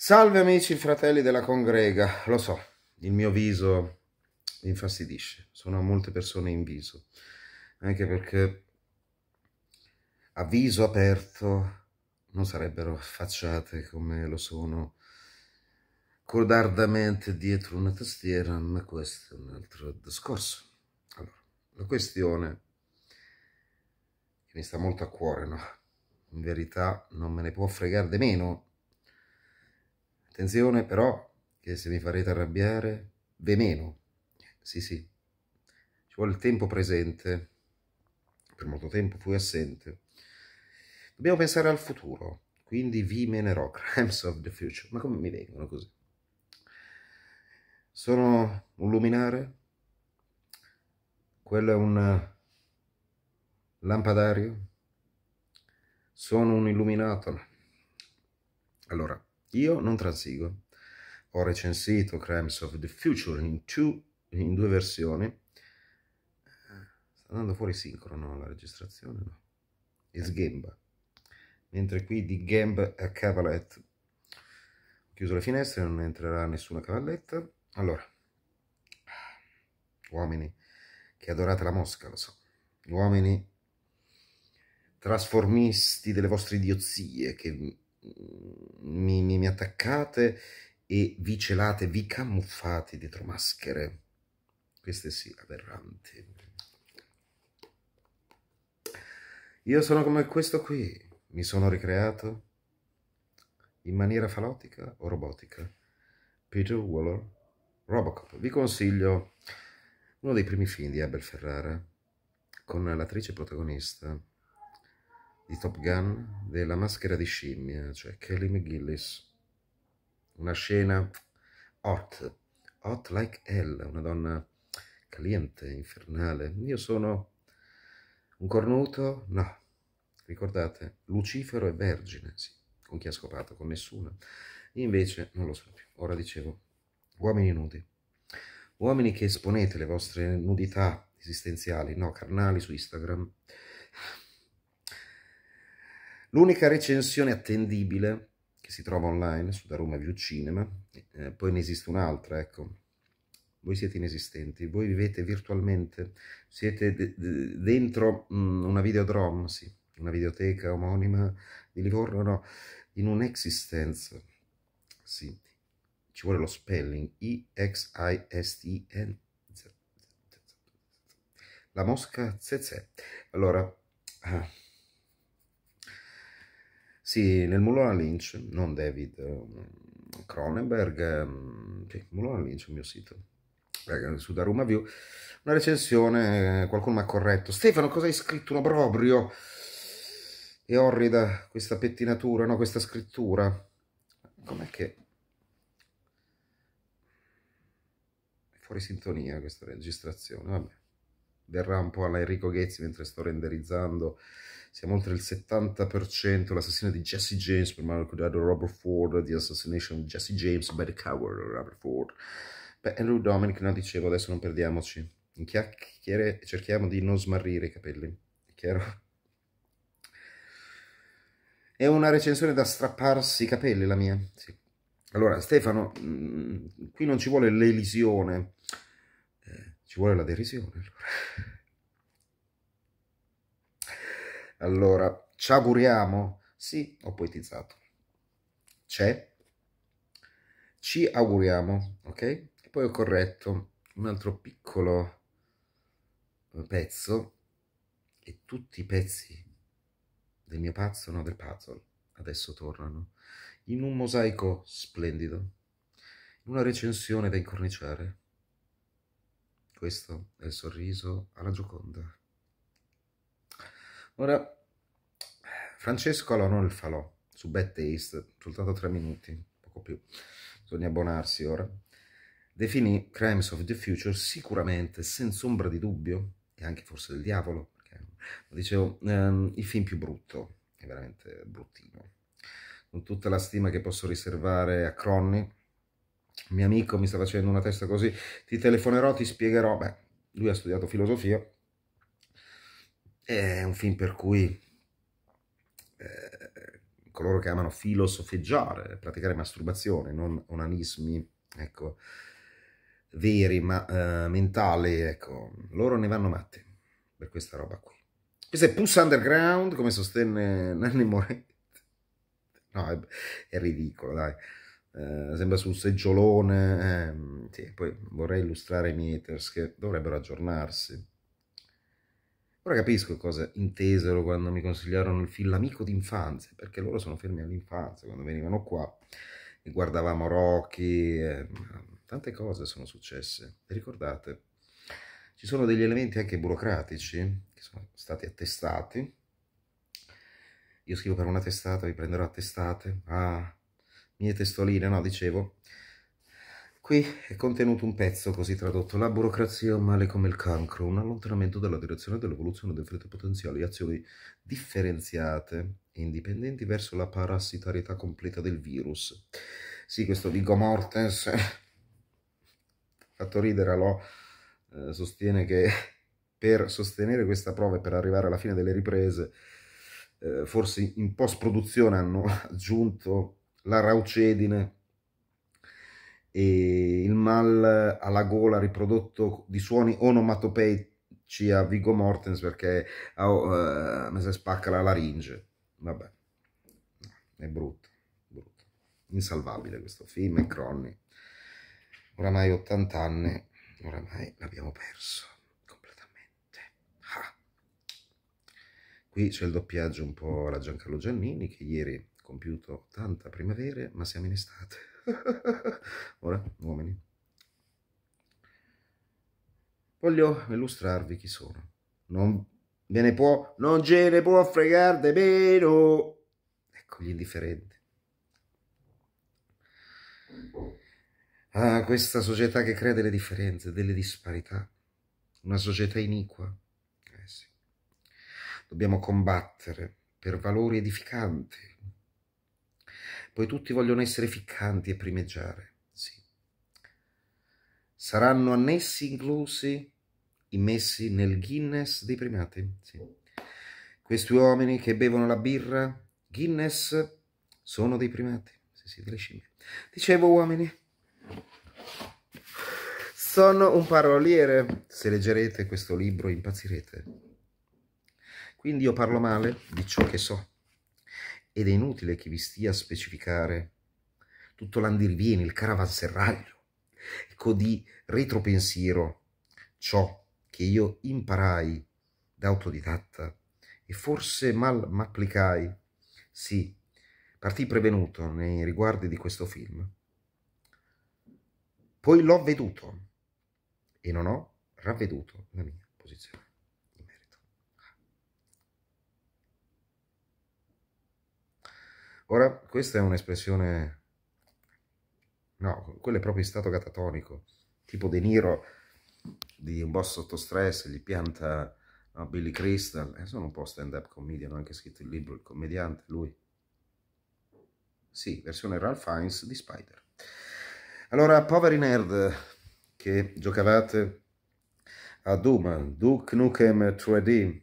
Salve amici fratelli della congrega, lo so, il mio viso mi infastidisce, sono a molte persone in viso, anche perché a viso aperto non sarebbero facciate come lo sono codardamente dietro una tastiera, ma questo è un altro discorso. Allora, la questione che mi sta molto a cuore, no? In verità non me ne può fregare di meno Attenzione però, che se mi farete arrabbiare, veleno. Sì, sì, ci vuole il tempo presente. Per molto tempo fui assente. Dobbiamo pensare al futuro, quindi vi menerò Crimes of the Future. Ma come mi vengono così? Sono un luminare? Quello è un eh, lampadario? Sono un illuminato? Allora, io non transigo. Ho recensito Crimes of the Future in, two, in due versioni. Sta andando fuori sincrono la registrazione? No. It's Gemba. Mentre qui di Gemba a Cavalet. Ho chiuso le finestre, non entrerà nessuna cavalletta. Allora, uomini che adorate la mosca, lo so. Uomini trasformisti delle vostre idiozie che mi, mi, mi attaccate e vi celate, vi camuffate dietro maschere. Queste sì, aberranti. Io sono come questo qui. Mi sono ricreato in maniera falotica o robotica. Peter Waller, Robocop. Vi consiglio uno dei primi film di Abel Ferrara con l'attrice protagonista di Top Gun della maschera di scimmia, cioè Kelly McGillis. Una scena hot, hot like hell, una donna caliente, infernale. Io sono un cornuto? No. Ricordate, Lucifero è vergine, sì. Con chi ha scopato? Con nessuno. invece non lo so più. Ora dicevo, uomini nudi. Uomini che esponete le vostre nudità esistenziali, no, carnali su Instagram L'unica recensione attendibile che si trova online su Da View Cinema, eh, poi ne esiste un'altra, ecco. Voi siete inesistenti, voi vivete virtualmente, siete de de dentro mh, mm, una videodrome, sì, una videoteca omonima di Livorno, no, in un'existenza, sì. Ci vuole lo spelling, i x i s t n z La mosca zezè. Allora... Ah. Sì, nel Mulona Lynch, non David eh, Cronenberg, ehm, sì, Mulona Lynch è il mio sito, su Daruma View, una recensione, eh, qualcuno mi ha corretto, Stefano cosa hai scritto, un obbrobrio, è orrida questa pettinatura, no, questa scrittura, com'è che... È fuori sintonia questa registrazione, vabbè, verrà un po' alla Enrico Ghezzi mentre sto renderizzando siamo oltre il 70%, l'assassino di Jesse James, per me ricordato Robert Ford, The Assassination of Jesse James by the Coward, Robert Ford. Beh, Andrew Dominic, no, dicevo, adesso non perdiamoci in chiacchiere cerchiamo di non smarrire i capelli, è chiaro? È una recensione da strapparsi i capelli la mia, sì. Allora, Stefano, mm, qui non ci vuole l'elisione, eh, ci vuole la derisione, allora. Allora, ci auguriamo? Sì, ho poetizzato. C'è? Ci auguriamo, ok? E poi ho corretto un altro piccolo pezzo e tutti i pezzi del mio puzzle, no, del puzzle, adesso tornano, in un mosaico splendido, in una recensione da incorniciare. Questo è il sorriso alla Gioconda. Ora, Francesco all'onore il falò, su Bad Taste, soltanto tre minuti, poco più, bisogna abbonarsi ora, definì Crimes of the Future sicuramente, senza ombra di dubbio, e anche forse del diavolo, perché, dicevo, ehm, il film più brutto, è veramente bruttino. Con tutta la stima che posso riservare a Cronni, mio amico mi sta facendo una testa così, ti telefonerò, ti spiegherò, beh, lui ha studiato filosofia, è un film per cui eh, coloro che amano filosofeggiare, praticare masturbazione, non onanismi, ecco, veri, ma eh, mentali, ecco, loro ne vanno matti per questa roba qui. Questo è Puss Underground, come sostenne Nanni Moretti. No, è, è ridicolo, dai. Eh, sembra su un seggiolone. Eh, sì, poi vorrei illustrare i meters che dovrebbero aggiornarsi. Ora capisco cosa intesero quando mi consigliarono il film L'amico d'infanzia, perché loro sono fermi all'infanzia, quando venivano qua e guardavamo Rocky, eh, tante cose sono successe. E ricordate, ci sono degli elementi anche burocratici che sono stati attestati. Io scrivo per una testata, vi prenderò attestate. testate. Ah, mie testoline, no, dicevo, Qui è contenuto un pezzo così tradotto, la burocrazia male come il cancro, un allontanamento dalla direzione dell'evoluzione del freddo potenziale azioni differenziate e indipendenti verso la parassitarietà completa del virus. Sì, questo Vigo Mortens, eh, fatto ridere, lo eh, sostiene che per sostenere questa prova e per arrivare alla fine delle riprese, eh, forse in post-produzione hanno aggiunto la raucedine e il mal alla gola riprodotto di suoni onomatopeici a Vigo Mortens perché oh, uh, mi si spacca la laringe. Vabbè, è brutto, brutto. Insalvabile questo film, e crolli. Oramai 80 anni, oramai l'abbiamo perso completamente. Ah. Qui c'è il doppiaggio un po' alla Giancarlo Giannini che ieri ha compiuto 80 primavere, ma siamo in estate. voglio illustrarvi chi sono. Non ve ne può, non ce ne può fregare meno. Ecco gli indifferenti. Ah, questa società che crea delle differenze, delle disparità. Una società iniqua. Eh sì. Dobbiamo combattere per valori edificanti. Poi tutti vogliono essere ficcanti e primeggiare. Sì. Saranno annessi inclusi immessi nel Guinness dei primati. Sì. Questi uomini che bevono la birra Guinness sono dei primati, sì, sì, delle scimmie. Dicevo uomini, sono un paroliere, se leggerete questo libro impazzirete. Quindi io parlo male di ciò che so ed è inutile che vi stia a specificare tutto l'andirivieni, il caravanserraglio, ecco di retropensiero, ciò che io imparai da autodidatta e forse mal m'applicai. Sì, partì prevenuto nei riguardi di questo film. Poi l'ho veduto e non ho ravveduto la mia posizione Ora, questa è un'espressione... No, quello è proprio in stato catatonico, tipo De Niro di Un boss sotto stress, gli pianta no, Billy Crystal, eh, sono un po' stand-up comedian, ho anche scritto il libro Il Commediante, lui. Sì, versione Ralph Fiennes di Spider. Allora, poveri nerd che giocavate a Doom, Duke Nukem 3D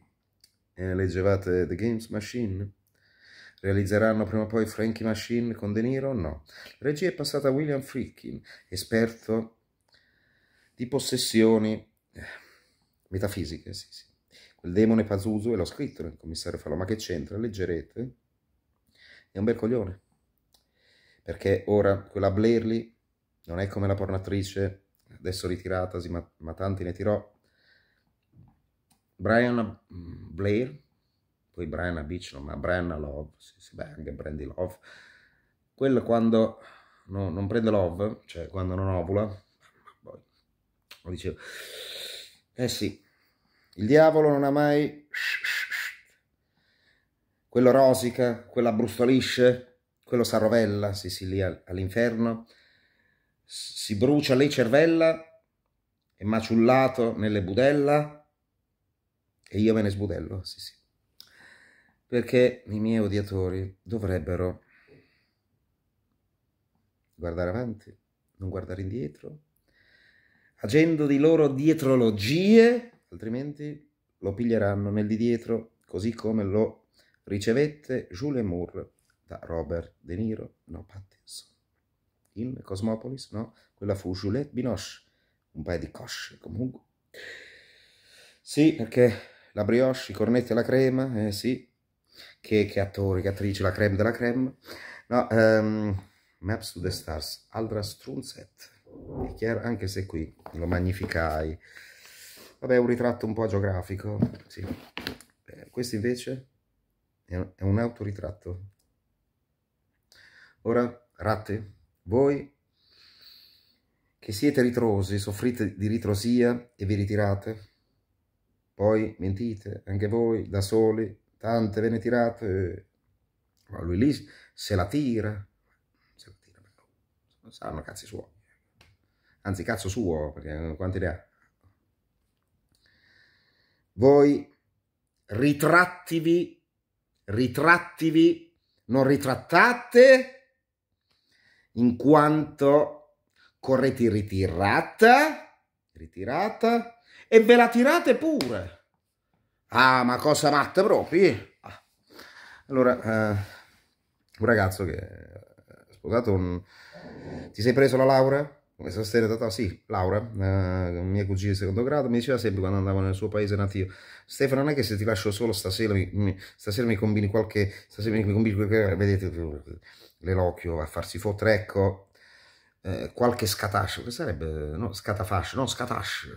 e leggevate The Games Machine, Realizzeranno prima o poi Frankie Machine con De Niro? No. La regia è passata a William Friedkin, esperto di possessioni eh, metafisiche, sì, sì. Quel demone Pazuzu, e l'ho scritto nel commissario Falò, ma che c'entra? Leggerete, è un bel coglione. Perché ora quella Blairly non è come la pornatrice, adesso ritiratasi, ma, ma tanti ne tirò. Brian mm, Blair, poi Brian Beach, ma Brian Love, sì, sì, beh, anche Brandy Love. Quello quando no, non prende Love, cioè quando non ovula, dicevo. Eh sì, il diavolo non ha mai... Quello rosica, quello abbrustolisce, quello s'arrovella, sì sì, lì all'inferno, si brucia le cervella, è maciullato nelle budella e io me ne sbudello, sì sì. Perché i miei odiatori dovrebbero guardare avanti, non guardare indietro, agendo di loro dietrologie, altrimenti lo piglieranno nel di dietro, così come lo ricevette Jules Moore da Robert De Niro, no Pattinson. In Cosmopolis, no, quella fu Juliette Binoche, un paio di cosce comunque. Sì, perché la brioche, i cornetti alla crema, eh sì, che, che attore, che attrice, la creme della creme. No, um, Maps to the Stars, Aldra Strunzet, è chiaro, anche se qui lo magnificai. Vabbè, un ritratto un po' geografico, sì. eh, questo invece è un, è un autoritratto. Ora, ratte, voi che siete ritrosi, soffrite di ritrosia e vi ritirate, poi mentite, anche voi, da soli, tante ve ne tirate, ma lui lì se la tira, se la tira, non sanno cazzi suoi anzi cazzo suo, perché quante ne ha? Voi ritrattivi, ritrattivi, non ritrattate, in quanto correte ritirata, ritirata, e ve la tirate pure. Ah, ma cosa matta proprio? Allora, eh, un ragazzo che ha sposato un... Mm, ti sei preso la laurea? come stasera tata, sì, Laura, eh, mia cugina di secondo grado, mi diceva sempre quando andavo nel suo paese nativo, Stefano non è che se ti lascio solo stasera mi, mi, stasera mi combini qualche, stasera mi combini qualche, vedete l'elocchio a farsi fottere, ecco, eh, qualche scatascio, che sarebbe, no, scatafascio, no, scatascio,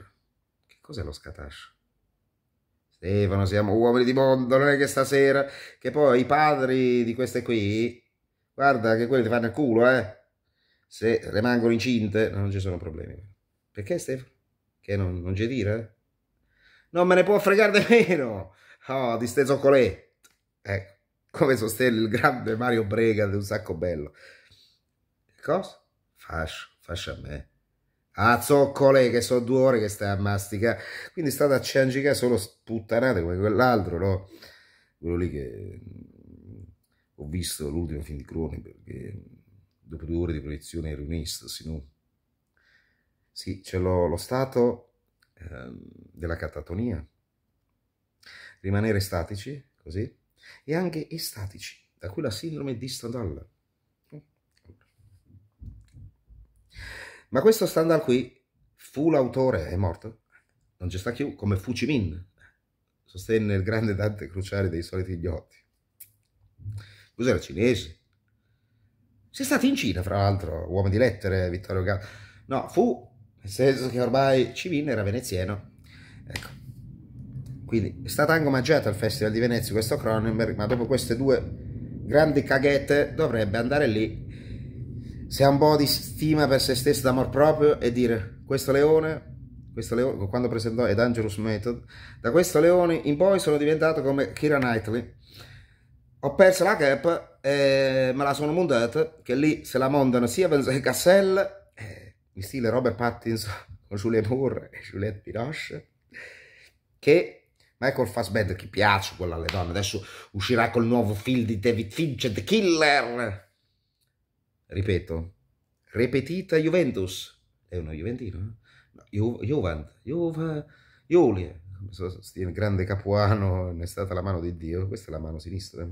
che cos'è lo scatascio? Stefano, siamo uomini di mondo, non è che stasera, che poi i padri di queste qui, guarda che quelli ti fanno il culo, eh, se rimangono incinte non ci sono problemi. Perché Stefano? Che non, non c'è dire? Non me ne può fregare nemmeno! Oh, disteso colè! Ecco, come sostiene il grande Mario Brega di Un Sacco Bello. Cosa? Fascio, fascio a me. A zoccole, che sono due ore che stai a mastica. Quindi state a ciangicare solo sputtanate come quell'altro, no? Quello lì che ho visto l'ultimo film di Croni perché dopo due ore di proiezione ero in Sì, c'è lo, lo, stato eh, della catatonia, rimanere statici, così, e anche estatici, da cui la sindrome di Stendhal. Ma questo Stendhal qui fu l'autore, è morto, non ci sta più, come Fu Chi sostenne il grande Dante Cruciale dei soliti idioti. Cos'era cinese? Sei stato in Cina, fra l'altro, uomo di lettere, Vittorio Gatto. No, fu, nel senso che ormai Civin era veneziano. Ecco. Quindi è stata anche omaggiata al Festival di Venezia questo Cronenberg, ma dopo queste due grandi caghette dovrebbe andare lì se ha un po' di stima per se stesso d'amor proprio e dire questo leone, questo leone quando presentò Ed Angelus Method da questo leone in poi sono diventato come Kira Knightley ho perso la cap eh, me la sono montata, che lì se la montano sia Vincent Cassel, eh, in stile Robert Pattinson con Julien Moore e Juliette Binoche, che Michael Fassbender, che piace quella alle donne, adesso uscirà col nuovo film di David Fincher, The Killer. Ripeto, ripetita Juventus, è uno Juventino, eh? Ju Juvent, Juve, Julia, grande capuano, è stata la mano di Dio, questa è la mano sinistra.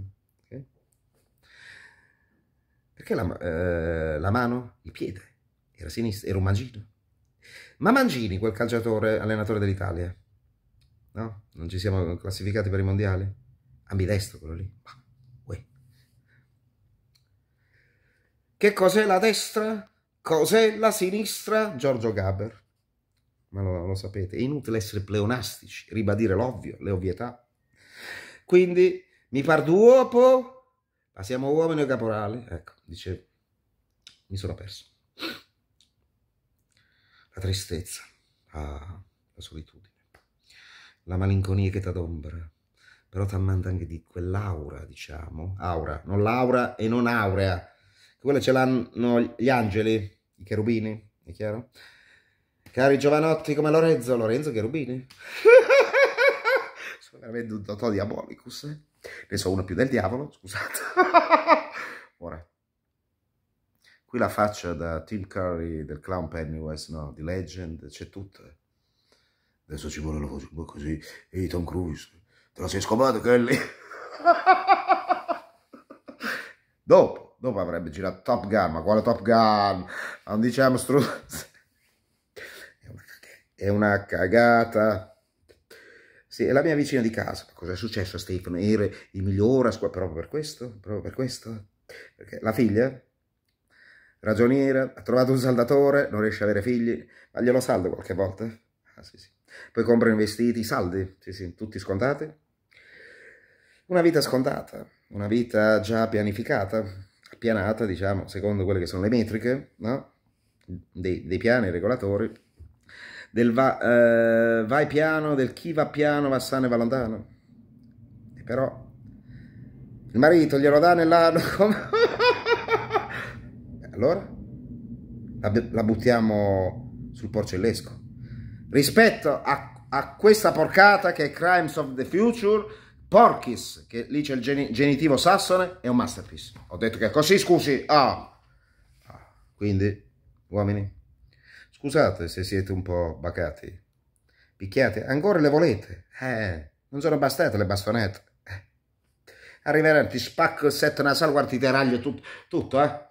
Perché la, eh, la mano, il piede, era sinistro, era un mangino. Ma Mangini, quel calciatore, allenatore dell'Italia, no? Non ci siamo classificati per i mondiali? Ambidestro quello lì. Bah, che cos'è la destra? Cos'è la sinistra? Giorgio Gaber. Ma lo, lo sapete, è inutile essere pleonastici, ribadire l'ovvio, le ovvietà. Quindi, mi par duopo ma ah, siamo uomini o caporali? Ecco, dice, mi sono perso. La tristezza, ah, la solitudine, la malinconia che t'adombra, però ti ammanda anche di quell'aura, diciamo, aura, non l'aura e non aurea, quella ce l'hanno gli angeli, i cherubini, è chiaro? Cari giovanotti come Lorenzo, Lorenzo Cherubini. Sono veramente un totò diabolicus, eh? Ne so una più del diavolo, scusate. Ora. Qui la faccia da Tim Curry, del clown Pennywise, no, di Legend, c'è tutto. Eh. Adesso ci vuole la voce così. Ehi Tom Cruise, te la sei scomato Kelly? dopo, dopo avrebbe girato Top Gun, ma quale Top Gun? Non diciamo stru... è una cagata. Sì, è la mia vicina di casa. Cosa è successo a Stefano? Era il migliore a scuola, proprio per questo, proprio per questo. Perché la figlia, ragioniera, ha trovato un saldatore, non riesce ad avere figli, ma glielo saldo qualche volta. Ah, sì, sì. Poi comprano i vestiti, saldi, sì, sì, tutti scontati. Una vita scontata, una vita già pianificata, appianata, diciamo, secondo quelle che sono le metriche, no? dei, dei piani regolatori del va, eh, vai piano, del chi va piano va sano e va lontano. E però il marito glielo dà nell'anno allora la, la, buttiamo sul porcellesco. Rispetto a, a, questa porcata che è Crimes of the Future, Porchis, che lì c'è il genitivo sassone, è un masterpiece. Ho detto che è così, scusi. Ah. ah quindi, uomini Scusate se siete un po' bacati. Picchiate, ancora le volete? Eh, non sono bastate le bastonette. Eh. Arriveranno, ti spacco il set nasale, guarda, ti teraglio tutto, tutto, eh.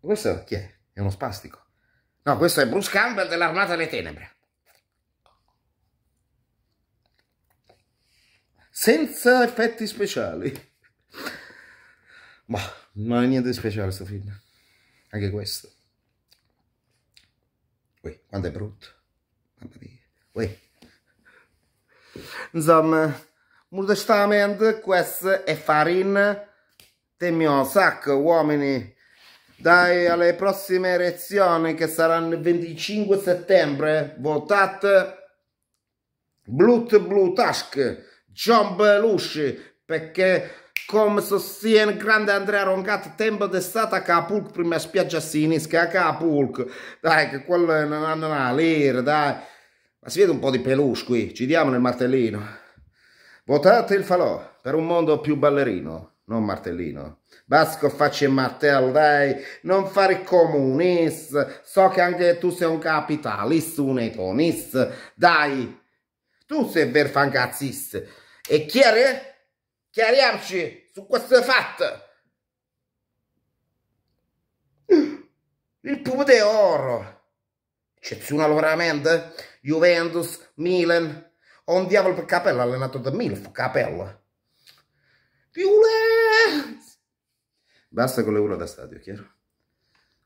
Questo chi è? È uno spastico. No, questo è Bruce Campbell dell'Armata delle Tenebre. Senza effetti speciali. Ma boh, non è niente di speciale sto film anche questo. Uè, quanto è brutto. Mamma mia. Uè. Insomma, modestamente questo è farin del mio sacco, uomini. Dai, alle prossime elezioni che saranno il 25 settembre, votate Blut Blutask, John Belushi, perché cum susțin Grande Andrea Roncat, tempo d'estate a Acapulc, prima spiaggia sinistra, Acapulc, dai, che quello non una, una lira, dai. Ma si vede un po' di peluche qui, ci diamo nel martellino. Votate il falò per un mondo più ballerino, non martellino. Basco facci il martello, dai, non fare il comunist, so che anche tu sei un capitalista, un econist, dai. Tu sei E chi è chiariamoci su questo fatto. Il potere oro. Eccezionale veramente. Juventus, Milan. Ho un diavolo per capello allenato da Milan, fu capello. Violence! Basta con le urla da stadio, chiaro?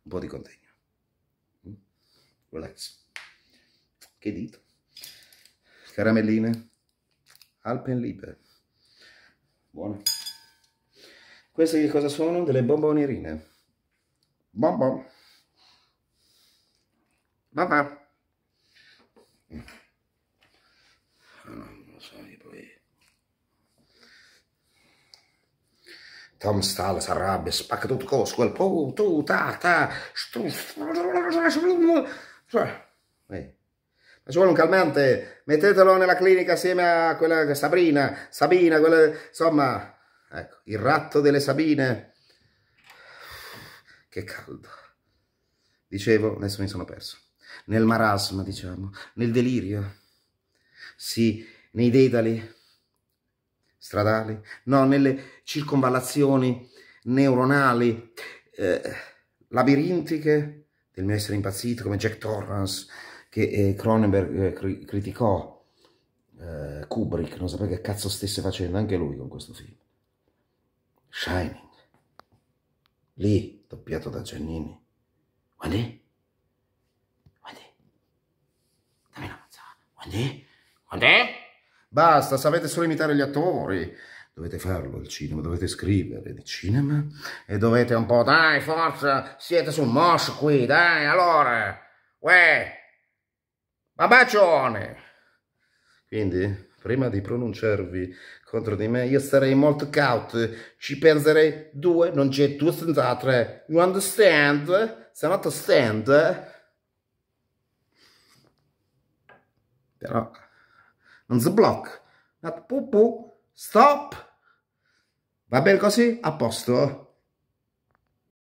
Un po' di contegno. Mm. Relax. Che dito. Caramelline. Alpenliber. Buone. Queste che cosa sono? Delle bombonierine. Bonbon. Bonbon. Non lo so, io poi... Tom Stahl si arrabbia, spacca tutto cosco, il po, tu, ta, ta, Ehi ci vuole un calmante, mettetelo nella clinica assieme a quella Sabrina, Sabina, quella, insomma, ecco, il ratto delle Sabine. Che caldo. Dicevo, adesso mi sono perso. Nel marasma, diciamo, nel delirio. Sì, nei dedali stradali, no, nelle circonvallazioni neuronali, eh, labirintiche del mio essere impazzito come Jack Torrance, che eh, Cronenberg eh, criticò eh, Kubrick, non sapeva che cazzo stesse facendo anche lui con questo film. Shining. Lì, doppiato da Giannini. Guardi? Guardi? Dammi la mazzana. Guardi? Guardi? Basta, sapete solo imitare gli attori. Dovete farlo al cinema, dovete scrivere di cinema e dovete un po', dai, forza, siete sul mosh qui, dai, allora, uè, ma bacione! Quindi, prima di pronunciarvi contro di me, io sarei molto cauto. Ci penserei due, non c'è due senza tre. You understand? Se not stand? Però, non si blocca. Not stop! Va bene così? A posto?